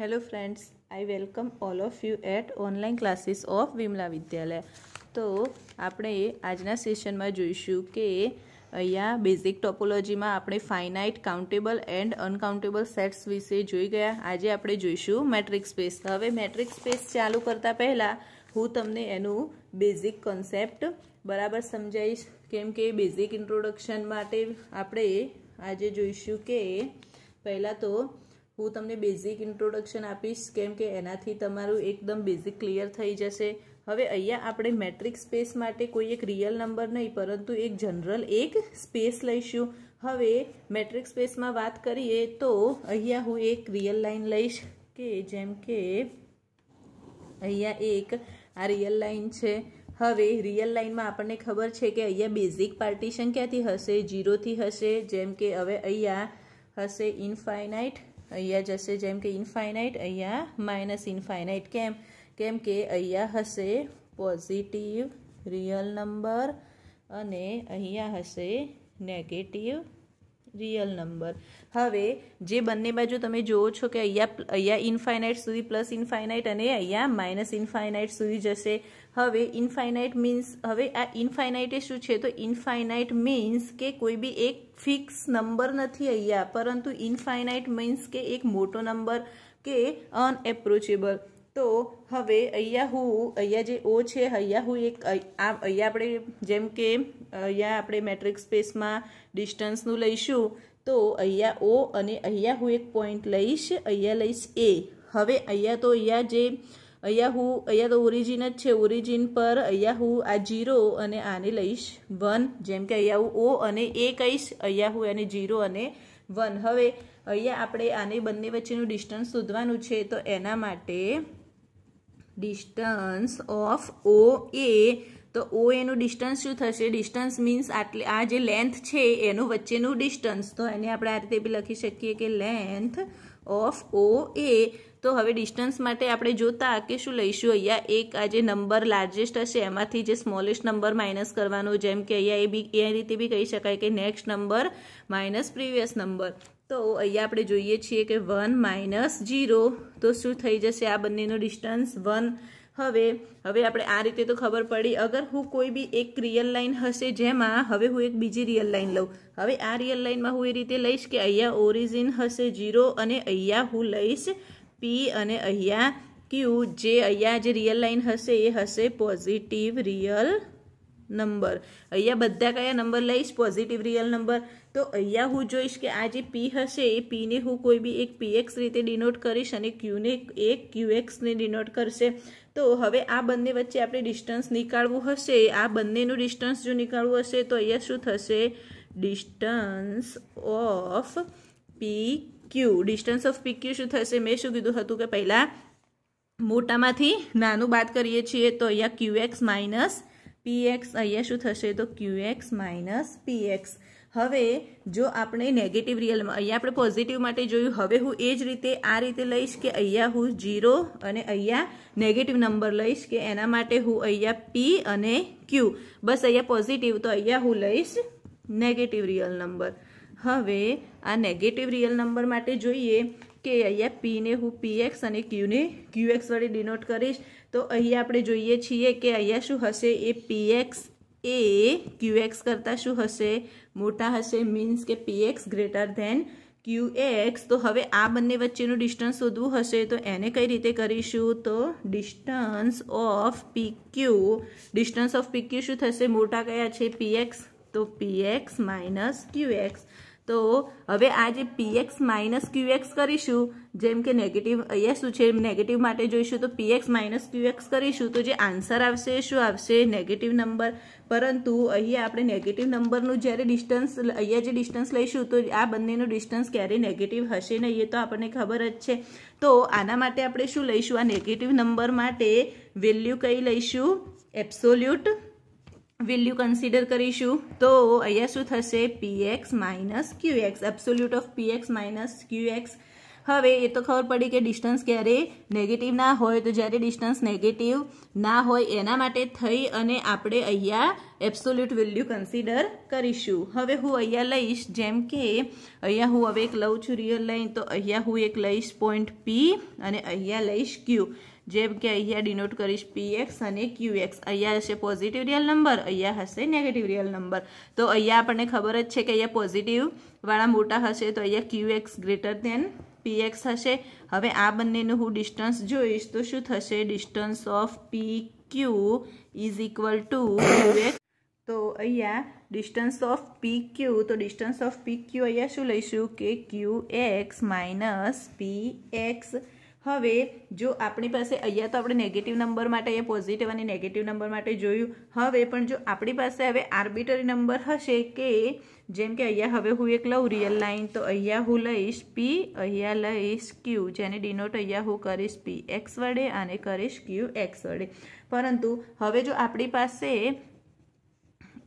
hello friends I welcome all of you at online classes of Vimala Vidyalaya તો આપણે આજના સેશનમાં જોઈશું કે અહીંયા બેઝિક ટોપોલોજીમાં આપણે finite countable and uncountable sets વિશે જોઈ ગયા આજે આપણે જોઈશું મેટ્રિક સ્પેસ હવે મેટ્રિક સ્પેસ ચાલુ કરતાં પહેલાં હું તમને એનું બેઝિક કોન્સેપ્ટ બરાબર સમજાવીશ કેમ કે બેઝિક ઇન્ટ્રોડક્શન માટે આપણે આજે જોઈશું કે પહેલાં તો હું તમને બેઝિક ઇન્ટ્રોડક્શન આપીશ કેમ કે એનાથી તમારું એકદમ બેઝિક ક્લિયર થઈ જશે હવે અહીંયા આપણે મેટ્રિક સ્પેસ માટે કોઈ એક રિયલ નંબર નહીં પરંતુ એક જનરલ એક સ્પેસ લઈશું હવે મેટ્રિક સ્પેસમાં વાત કરીએ તો અહીંયા હું એક રિયલ લાઇન લઈશ કે જેમ કે અહીંયા એક આ રિયલ લાઇન છે હવે રિયલ લાઇનમાં આપણને ખબર છે કે અહીંયા બેઝિક પાર્ટીશન ક્યાંથી હશે જીરોથી હશે જેમ કે હવે અહીંયા હશે ઇનફાઇનાઇટ અહીંયા જશે જેમ કે ઇન્ફાઇનાઇટ અહીંયા માઇનસ ઇન્ફાઇનાઇટ કેમ કેમ કે અહીંયા હશે પોઝિટિવ રિયલ નંબર અને અહીંયા હશે નેગેટિવ રિયલ નંબર હવે જે બંને બાજુ તમે જુઓ છો કે અહીંયા અહીંયા ઇન્ફાઇનાઇટ સુધી પ્લસ ઇન્ફાઇનાઇટ અને અહીંયા માઇનસ ઇન્ફાઇનાઇટ સુધી જશે હવે ઇન્ફાઇનાઇટ મીન્સ હવે આ ઇન્ફાઇનાઇટ એ શું છે તો ઇન્ફાઇનાઇટ મીન્સ કે કોઈ બી એક ફિક્સ નંબર નથી અહીંયા પરંતુ ઇન્ફાઇનાઇટ મીન્સ કે એક મોટો નંબર કે અનએપ્રોચેબલ તો હવે અહીંયા હું અહીંયા જે ઓ છે અહીંયા હું એક આ અહીંયા આપણે જેમ કે અહીંયા આપણે મેટ્રિક સ્પેસમાં ડિસ્ટન્સનું લઈશું તો અહીંયા ઓ અને અહીંયા હું એક પોઈન્ટ લઈશ અહીંયા લઈશ એ હવે અહીંયા તો અહીંયા જે અહીંયા હું અહીંયા તો ઓરિજિન જ છે ઓરિજિન પર અહીંયા હું આ જીરો અને આને લઈશ વન જેમ કે અહીંયા હું ઓ અને એ કહીશ અહીંયા હું એને જીરો અને વન હવે અહીંયા આપણે આને બંને વચ્ચેનું ડિસ્ટન્સ શોધવાનું છે તો એના માટે ડિસ્ટન્સ ઓફ ઓ એ તો ઓ એનું ડિસ્ટન્સ શું થશે ડિસ્ટન્સ મીન્સ આટલે આ જે લેન્થ છે એનું વચ્ચેનું ડિસ્ટન્સ તો એને આપણે આ રીતે બી લખી શકીએ કે લેન્થ ઓફ ઓ એ તો હવે ડિસ્ટન્સ માટે આપણે જોતા કે શું લઈશું અહીંયા એક આ જે નંબર લાર્જેસ્ટ હશે એમાંથી જે સ્મોલેસ્ટ નંબર માઇનસ કરવાનો જેમ કે અહીંયા એ બી એ રીતે બી કહી શકાય કે next number minus previous number તો અહીંયા આપણે જોઈએ છીએ કે વન માઇનસ જીરો તો શું થઈ જશે આ બંનેનો ડિસ્ટન્સ વન હવે હવે આપણે આ રીતે તો ખબર પડી અગર હું કોઈ બી એક રિયલ લાઇન હશે જેમાં હવે હું એક બીજી રિયલ લાઈન લઉં હવે આ રિયલ લાઇનમાં હું એ રીતે લઈશ કે અહીંયા ઓરિજિન હશે જીરો અને અહીંયા હું લઈશ પી અને અહીંયા ક્યુ જે અહીંયા જે રિયલ લાઈન હશે એ હશે પોઝિટિવ રિયલ નંબર અહીંયા બધા કયા નંબર લઈશ પોઝિટિવ રિયલ નંબર તો અહીંયા હું જોઈશ કે આ જે પી હશે એ પીને હું કોઈ બી એક પીએક્સ રીતે ડિનોટ કરીશ અને ક્યુને એક ક્યુએક્સને ડિનોટ કરશે તો હવે આ બંને વચ્ચે આપણે ડિસ્ટન્સ નીકાળવું હશે આ બંનેનું ડિસ્ટન્સ જો નીકાળવું હશે તો અહીંયા શું થશે distance of P Q distance of P Q શું થશે મેં શું કીધું હતું કે પહેલાં મોટામાંથી નાનું બાદ કરીએ છીએ તો અહીંયા ક્યુએક્સ માઇનસ પી એક્સ અહીંયા શું થશે તો ક્યુએક્સ માઇનસ પી એક્સ હવે જો આપણે નેગેટિવ રિયલમાં અહીંયા આપણે પોઝિટિવ માટે જોયું હવે હું એ જ રીતે આ રીતે લઈશ કે અહીંયા હું જીરો અને અહીંયા નેગેટિવ નંબર લઈશ કે એના માટે હું અહીંયા પી અને ક્યુ બસ અહીંયા પોઝિટિવ તો અહીંયા હું લઈશ નેગેટિવ રિયલ નંબર હવે આ નેગેટિવ રિયલ નંબર માટે જોઈએ કે અહીંયા પીને હું પી એક્સ અને ક્યુને ક્યુ એક્સ વડે ડિનોટ કરીશ તો અહીંયા આપણે જોઈએ છીએ કે અહીંયા શું હશે એ પી એક્સ એ ક્યુ એક્સ કરતાં શું હશે મોટા હશે મીન્સ કે P X greater than Q X તો હવે આ બંને વચ્ચેનું ડિસ્ટન્સ શોધવું હશે તો એને કઈ રીતે કરીશું તો distance of P PQ distance of PQ શું થશે મોટા કયા છે પી એક્સ તો P X minus Q X તો હવે આ જે P X minus Q X કરીશું જેમ કે નેગેટિવ અહીંયા શું છે નેગેટિવ માટે જોઈશું તો P X minus Q X કરીશું તો જે આન્સર આવશે શું આવશે નેગેટિવ નંબર પરંતુ અહીંયા આપણે નેગેટિવ નંબરનું જ્યારે ડિસ્ટન્સ અહીંયા જે ડિસ્ટન્સ લઈશું તો આ બંનેનું ડિસ્ટન્સ ક્યારેય નેગેટિવ હશે નહીં એ તો આપણને ખબર જ છે તો આના માટે આપણે શું લઈશું આ નેગેટિવ નંબર માટે વેલ્યુ કઈ લઈશું એબ્સોલ્યુટ વેલ્યુ કન્સિડર કરીશું તો અહીંયા શું થશે PX minus QX absolute of PX minus QX હવે એ તો ખબર પડી કે ડિસ્ટન્સ ક્યારે નેગેટિવ ના હોય તો જ્યારે ડિસ્ટન્સ નેગેટિવ ના હોય એના માટે થઈ અને આપણે અહીંયા એબ્સોલ્યુટ વેલ્યુ કન્સિડર કરીશું હવે હું અહીંયા લઈશ જેમ કે અહીંયા હું હવે એક લઉં છું રિયલ લાઇન તો અહીંયા હું એક લઈશ પોઈન્ટ પી અને અહીંયા લઈશ ક્યુ જેમ કે અહીંયા ડિનોટ કરીશ પી એક્સ અને ક્યુ એક્સ અહીંયા હશે પોઝિટિવ રિયલ નંબર અહીંયા હશે નેગેટિવ રિયલ નંબર તો અહીંયા આપણને ખબર જ છે કે અહીંયા પોઝિટિવવાળા મોટા હશે તો અહીંયા Q X greater than P X હશે હવે આ બંનેનું હું ડિસ્ટન્સ જોઈશ તો શું થશે distance of P Q is equal to Q X તો અહીંયા ડિસ્ટન્સ ઓફ પી ક્યુ તો ડિસ્ટન્સ ઓફ પી ક્યુ અહીંયા શું લઈશું કે Q X minus P X હવે જો આપણી પાસે અહીંયા તો આપણે નેગેટિવ નંબર માટે અહીંયા પોઝિટિવ અને નેગેટિવ નંબર માટે જોયું હવે પણ જો આપણી પાસે હવે આર્બિટરી નંબર હશે કે જેમ કે અહીંયા હવે હું એક લઉં રિયલ લાઈન તો અહીંયા હું લઈશ પી અહીંયા લઈશ ક્યુ જેને ડિનોટ અહીંયા હું કરીશ પી એક્સ વડે અને કરીશ ક્યુ એક્સ વડે પરંતુ હવે જો આપણી પાસે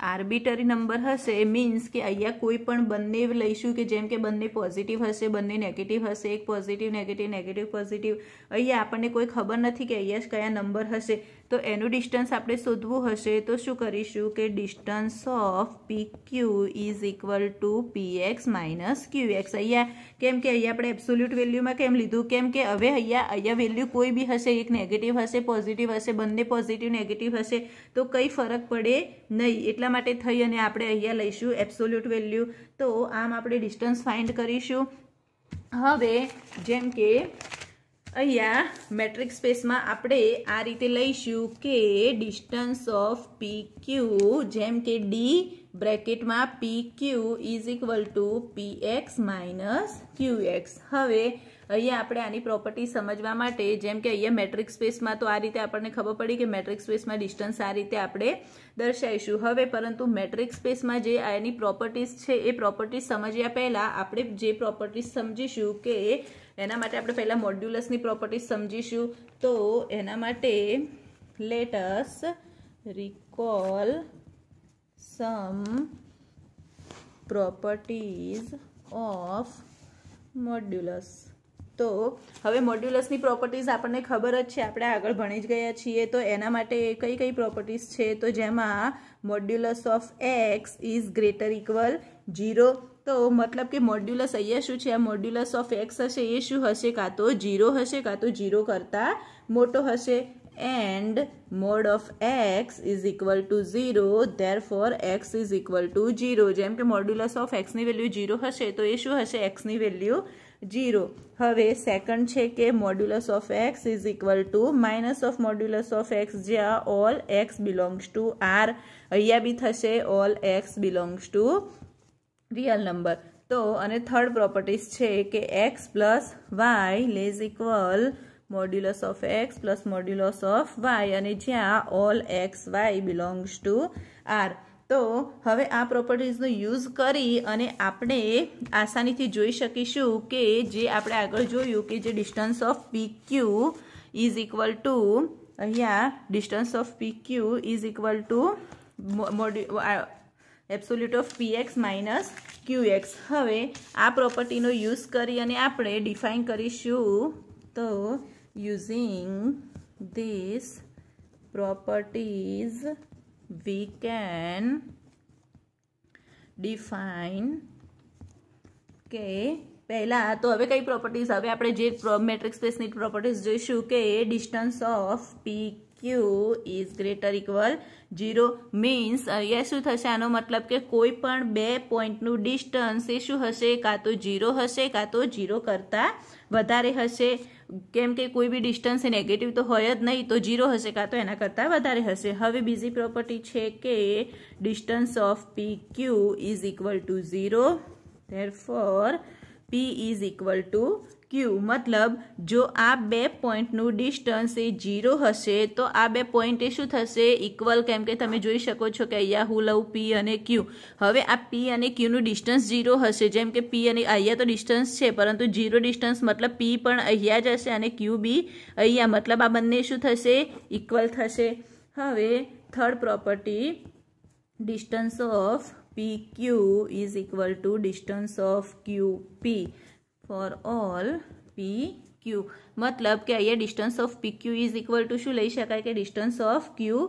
આર્બિટરી નંબર હશે મીન્સ કે અહીંયા કોઈ પણ બંને લઈશું કે જેમ કે બંને પોઝિટિવ હશે બંને નેગેટિવ હશે એક પોઝિટિવ નેગેટિવ નેગેટિવ પોઝિટિવ અહીંયા આપણને કોઈ ખબર નથી કે અહીંયા કયા નંબર હશે તો એનું ડિસ્ટન્સ આપણે શોધવું હશે તો શું કરીશું કે distance of P Q is equal to P X minus Q X અહીંયા કેમ કે અહીંયા આપણે એબ્સોલ્યુટ વેલ્યુમાં કેમ લીધું કેમ કે હવે અહીંયા અહીંયા વેલ્યુ કોઈ બી હશે એક નેગેટિવ હશે પોઝિટિવ હશે બંને પોઝિટિવ નેગેટિવ હશે તો કંઈ ફરક પડે નહીં એટલા માટે થઈ અને આપણે અહીંયા લઈશું એબ્સોલ્યુટ વેલ્યુ તો આમ આપણે ડિસ્ટન્સ ફાઇન્ડ કરીશું હવે જેમ કે અહીંયા મેટ્રિક સ્પેસમાં આપણે આ રીતે લઈશું કે ડિસ્ટન્સ ઓફ પી ક્યુ જેમ કે ડી બ્રેકેટમાં P Q is equal to P X minus Q X હવે અહીંયા આપણે આની પ્રોપર્ટી સમજવા માટે જેમ કે અહીંયા મેટ્રિક સ્પેસમાં તો આ રીતે આપણને ખબર પડી કે મેટ્રિક સ્પેસમાં ડિસ્ટન્સ આ રીતે આપણે દર્શાવીશું હવે પરંતુ મેટ્રિક સ્પેસમાં જે એની પ્રોપર્ટીઝ છે એ પ્રોપર્ટીઝ સમજ્યા પહેલાં આપણે જે પ્રોપર્ટીઝ સમજીશું કે એના માટે આપણે પહેલાં મોડ્યુલસની પ્રોપર્ટી સમજીશું તો એના માટે let's recall some properties of modulus તો હવે મોડ્યુલસની પ્રોપર્ટીઝ આપણને ખબર જ છે આપણે આગળ ભણી જ ગયા છીએ તો એના માટે કઈ કઈ પ્રોપર્ટીઝ છે તો જેમાં modulus of X is greater equal zero તો મતલબ કે મોડ્યુલસ અહીંયા શું છે આ મોડ્યુલસ ઓફ એક્સ હશે એ શું હશે કાં તો જીરો હશે કાં તો ઝીરો કરતાં મોટો હશે and mod of X is equal to zero therefore X is equal to zero જેમ કે મોડ્યુલસ ઓફ એક્સની વેલ્યુ ઝીરો હશે તો એ શું હશે એક્સની વેલ્યુ ઝીરો હવે સેકન્ડ છે કે modulus of X is equal to minus of modulus of X જ્યાં all X belongs to R અહીંયા બી થશે all X belongs to real number તો અને થર્ડ પ્રોપર્ટીસ છે કે x plus Y less equal modulus of X plus modulus of Y અને જ્યાં all X Y belongs to R તો હવે આ પ્રોપર્ટીઝનો યુઝ કરી અને આપણે આસાનીથી જોઈ શકીશું કે જે આપણે આગળ જોયું કે જે distance of P Q is equal to અહીંયા distance of P Q is equal to modulus absolute of PX minus Q X હવે આ પ્રોપર્ટીનો યુઝ કરી અને આપણે ડિફાઇન કરીશું તો using this properties we can define કે પહેલાં તો હવે કઈ પ્રોપર્ટીઝ હવે આપણે જે મેટ્રિક સ્પેસની પ્રોપર્ટીઝ જોઈશું કે distance of P Q is greater equal zero means અહીંયા શું થશે આનો મતલબ કે કોઈ પણ બે પોઈન્ટનું ડિસ્ટન્સ એ શું હશે કાં તો ઝીરો હશે કાં તો ઝીરો કરતાં વધારે હશે કેમ કે કોઈ બી ડિસ્ટન્સ એ નેગેટિવ તો હોય જ નહીં તો ઝીરો હશે કાં તો એના કરતાં વધારે હશે હવે બીજી પ્રોપર્ટી છે કે distance of P Q is equal to zero therefore P is equal to Q મતલબ જો આ બે પોઈન્ટનું ડિસ્ટન્સ એ જીરો હશે તો આ બે પોઈન્ટ એ શું થશે ઇક્વલ કેમ કે તમે જોઈ શકો છો કે અહીંયા હું લઉં પી અને ક્યુ હવે આ પી અને ક્યુનું ડિસ્ટન્સ જીરો હશે જેમ કે પી અને અહીંયા તો ડિસ્ટન્સ છે પરંતુ ઝીરો ડિસ્ટન્સ મતલબ પી પણ અહીંયા જ હશે અને ક્યુ બી અહીંયા મતલબ આ બંને શું થશે ઇક્વલ થશે હવે third property distance of P Q is equal to distance of Q P for all P Q મતલબ કે અહીંયા distance of P Q is equal to શું લઈ શકાય કે distance of Q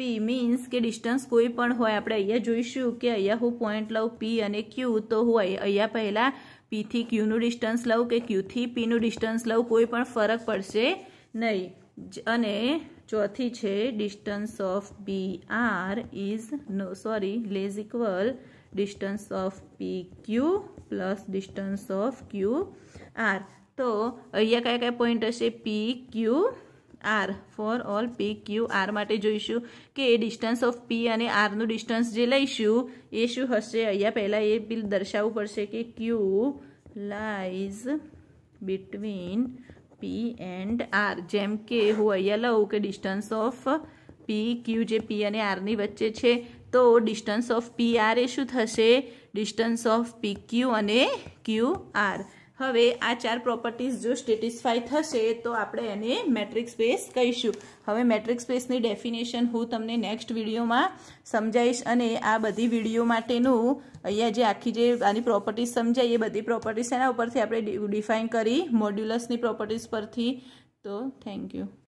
P means કે ડિસ્ટન્સ કોઈ પણ હોય આપણે અહીંયા જોઈશું કે અહીંયા હું પોઈન્ટ લઉં પી અને ક્યુ તો હોય અહીંયા પહેલાં પીથી ક્યુનું ડિસ્ટન્સ લઉં કે ક્યુથી પીનું ડિસ્ટન્સ લઉં કોઈ પણ ફરક પડશે નહીં અને ચોથી છે distance of B R is no sorry less equal distance of PQ plus distance of QR તો અહીંયા કયા કયા પોઈન્ટ હશે P Q R for all P Q R માટે જોઈશું કે ડિસ્ટન્સ ઓફ પી અને આરનું ડિસ્ટન્સ જે લઈશું એ શું હશે અહીંયા પહેલાં એ બિલ દર્શાવવું પડશે કે Q lies between P and R જેમ કે હું અહીંયા લઉં કે ડિસ્ટન્સ ઓફ પી ક્યુ જે પી અને આરની વચ્ચે છે તો ડિસ્ટન્સ ઓફ પી આર એ શું થશે ડિસ્ટન્સ ઓફ પી ક્યુ અને ક્યુ આર હવે આ ચાર પ્રોપર્ટીઝ જો સ્ટેટિસ્ફાય થશે તો આપણે એને મેટ્રિક સ્પેસ કહીશું હવે મેટ્રિક સ્પેસની ડેફિનેશન હું તમને નેક્સ્ટ વિડીયોમાં સમજાવીશ અને આ બધી વિડીયો માટેનું અહીંયા જે આખી જે આની પ્રોપર્ટીઝ સમજાય એ બધી પ્રોપર્ટીઝ એના ઉપરથી આપણે ડિફાઇન કરી મોડ્યુલસની પ્રોપર્ટીઝ પરથી તો થેન્ક યુ